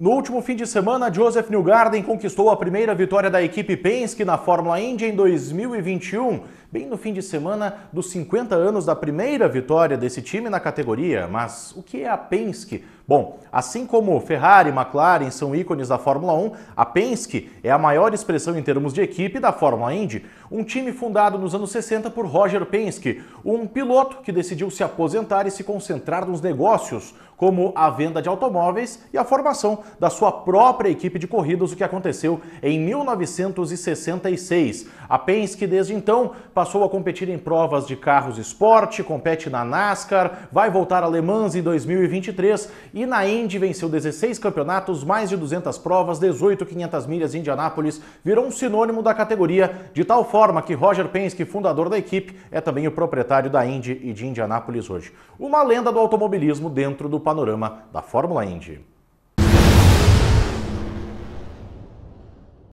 No último fim de semana, Joseph Newgarden conquistou a primeira vitória da equipe Penske na Fórmula Indy em 2021 bem no fim de semana dos 50 anos da primeira vitória desse time na categoria. Mas o que é a Penske? Bom, assim como Ferrari e McLaren são ícones da Fórmula 1, a Penske é a maior expressão em termos de equipe da Fórmula Indy, um time fundado nos anos 60 por Roger Penske, um piloto que decidiu se aposentar e se concentrar nos negócios, como a venda de automóveis e a formação da sua própria equipe de corridas, o que aconteceu em 1966. A Penske desde então passou a competir em provas de carros esporte, compete na NASCAR, vai voltar a Le Mans em 2023 e na Indy venceu 16 campeonatos, mais de 200 provas, 18 500 milhas em Indianápolis, virou um sinônimo da categoria, de tal forma que Roger Penske, fundador da equipe, é também o proprietário da Indy e de Indianápolis hoje. Uma lenda do automobilismo dentro do panorama da Fórmula Indy.